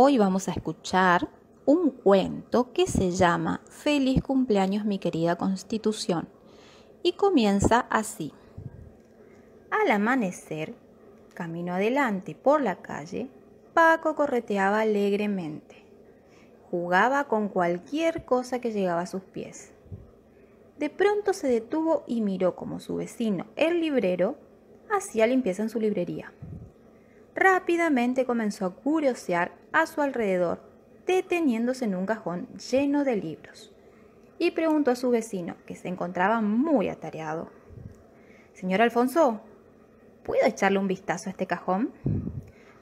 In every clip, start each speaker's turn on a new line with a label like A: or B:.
A: Hoy vamos a escuchar un cuento que se llama Feliz cumpleaños mi querida Constitución y comienza así. Al amanecer, camino adelante por la calle, Paco correteaba alegremente. Jugaba con cualquier cosa que llegaba a sus pies. De pronto se detuvo y miró como su vecino, el librero, hacía limpieza en su librería rápidamente comenzó a curiosear a su alrededor, deteniéndose en un cajón lleno de libros, y preguntó a su vecino, que se encontraba muy atareado. Señor Alfonso, ¿puedo echarle un vistazo a este cajón?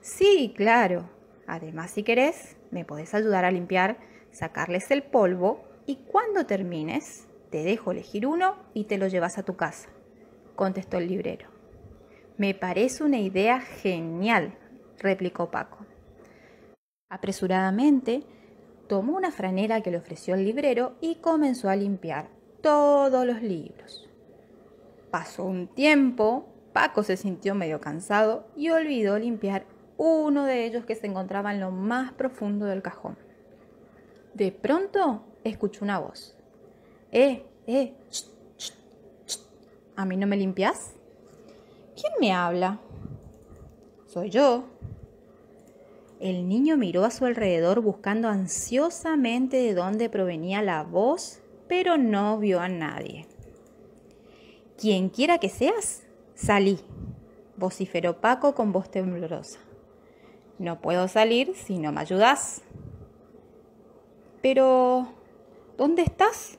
A: Sí, claro. Además, si querés, me podés ayudar a limpiar, sacarles el polvo y cuando termines, te dejo elegir uno y te lo llevas a tu casa, contestó el librero. Me parece una idea genial, replicó Paco. Apresuradamente, tomó una franela que le ofreció el librero y comenzó a limpiar todos los libros. Pasó un tiempo, Paco se sintió medio cansado y olvidó limpiar uno de ellos que se encontraba en lo más profundo del cajón. De pronto escuchó una voz. ¡Eh, eh! ¿A mí no me limpias? ¿Quién me habla? Soy yo. El niño miró a su alrededor buscando ansiosamente de dónde provenía la voz, pero no vio a nadie. Quien quiera que seas, salí, vociferó Paco con voz temblorosa. No puedo salir si no me ayudas. Pero, ¿dónde estás?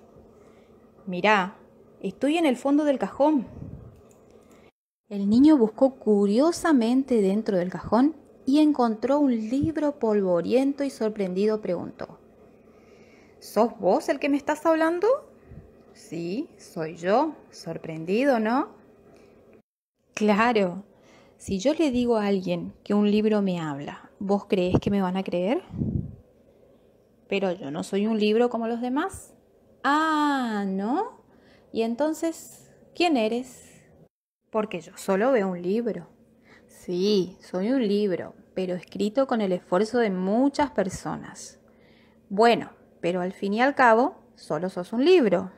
A: Mirá, estoy en el fondo del cajón. El niño buscó curiosamente dentro del cajón y encontró un libro polvoriento y sorprendido preguntó. ¿Sos vos el que me estás hablando? Sí, soy yo. Sorprendido, ¿no? Claro. Si yo le digo a alguien que un libro me habla, ¿vos crees que me van a creer? Pero yo no soy un libro como los demás. Ah, ¿no? Y entonces, ¿quién eres? Porque yo solo veo un libro. Sí, soy un libro, pero escrito con el esfuerzo de muchas personas. Bueno, pero al fin y al cabo, solo sos un libro,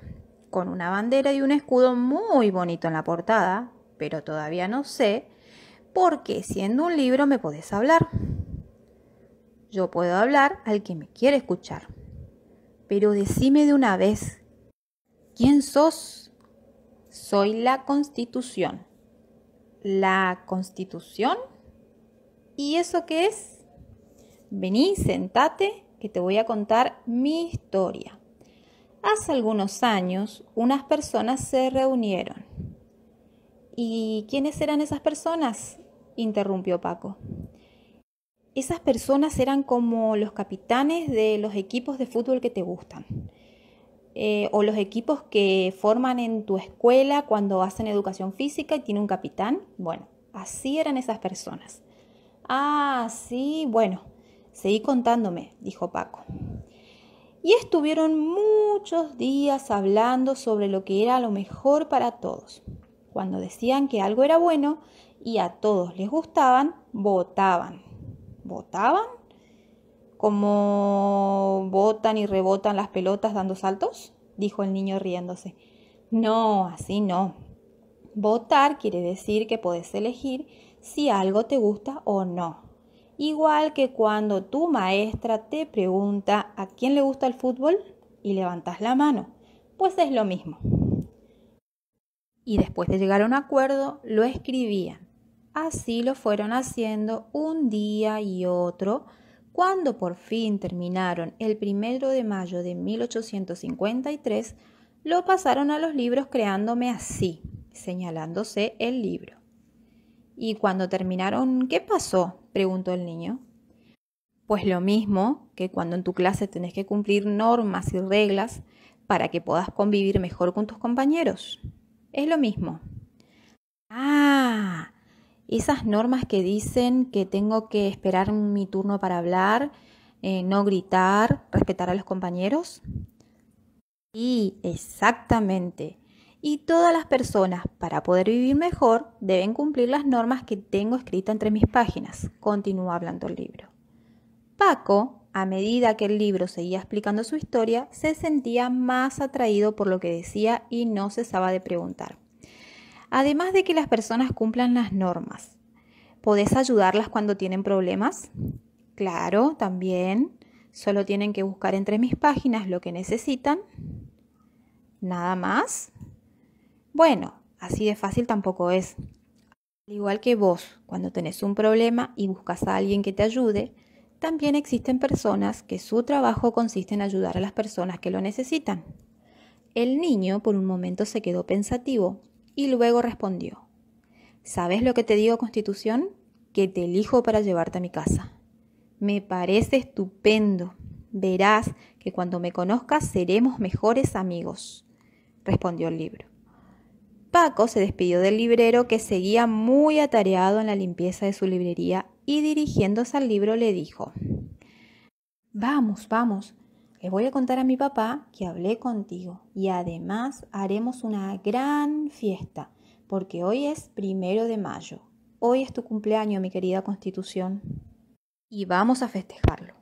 A: con una bandera y un escudo muy bonito en la portada, pero todavía no sé por qué siendo un libro me podés hablar. Yo puedo hablar al que me quiere escuchar. Pero decime de una vez, ¿quién sos soy la constitución. La constitución. ¿Y eso qué es? Vení, sentate, que te voy a contar mi historia. Hace algunos años unas personas se reunieron. ¿Y quiénes eran esas personas? interrumpió Paco. Esas personas eran como los capitanes de los equipos de fútbol que te gustan eh, o los equipos que forman en tu escuela cuando hacen educación física y tiene un capitán. Bueno, así eran esas personas. Ah, sí, bueno, seguí contándome, dijo Paco. Y estuvieron muchos días hablando sobre lo que era lo mejor para todos. Cuando decían que algo era bueno y a todos les gustaban, votaban. ¿Votaban? ¿Cómo botan y rebotan las pelotas dando saltos? dijo el niño riéndose. No, así no. Votar quiere decir que podés elegir si algo te gusta o no. Igual que cuando tu maestra te pregunta a quién le gusta el fútbol y levantas la mano, pues es lo mismo. Y después de llegar a un acuerdo, lo escribían. Así lo fueron haciendo un día y otro cuando por fin terminaron el primero de mayo de 1853, lo pasaron a los libros creándome así, señalándose el libro. ¿Y cuando terminaron, qué pasó? preguntó el niño. Pues lo mismo que cuando en tu clase tenés que cumplir normas y reglas para que puedas convivir mejor con tus compañeros. Es lo mismo. Ah, esas normas que dicen que tengo que esperar mi turno para hablar, eh, no gritar, respetar a los compañeros. Y exactamente. Y todas las personas, para poder vivir mejor, deben cumplir las normas que tengo escritas entre mis páginas. Continúa hablando el libro. Paco, a medida que el libro seguía explicando su historia, se sentía más atraído por lo que decía y no cesaba de preguntar. Además de que las personas cumplan las normas. ¿Podés ayudarlas cuando tienen problemas? Claro, también. Solo tienen que buscar entre mis páginas lo que necesitan. Nada más. Bueno, así de fácil tampoco es. Al igual que vos, cuando tenés un problema y buscas a alguien que te ayude, también existen personas que su trabajo consiste en ayudar a las personas que lo necesitan. El niño por un momento se quedó pensativo y luego respondió, ¿sabes lo que te digo, Constitución? Que te elijo para llevarte a mi casa. Me parece estupendo. Verás que cuando me conozcas seremos mejores amigos, respondió el libro. Paco se despidió del librero que seguía muy atareado en la limpieza de su librería y dirigiéndose al libro le dijo, Vamos, vamos, le voy a contar a mi papá que hablé contigo y además haremos una gran fiesta porque hoy es primero de mayo. Hoy es tu cumpleaños, mi querida Constitución, y vamos a festejarlo.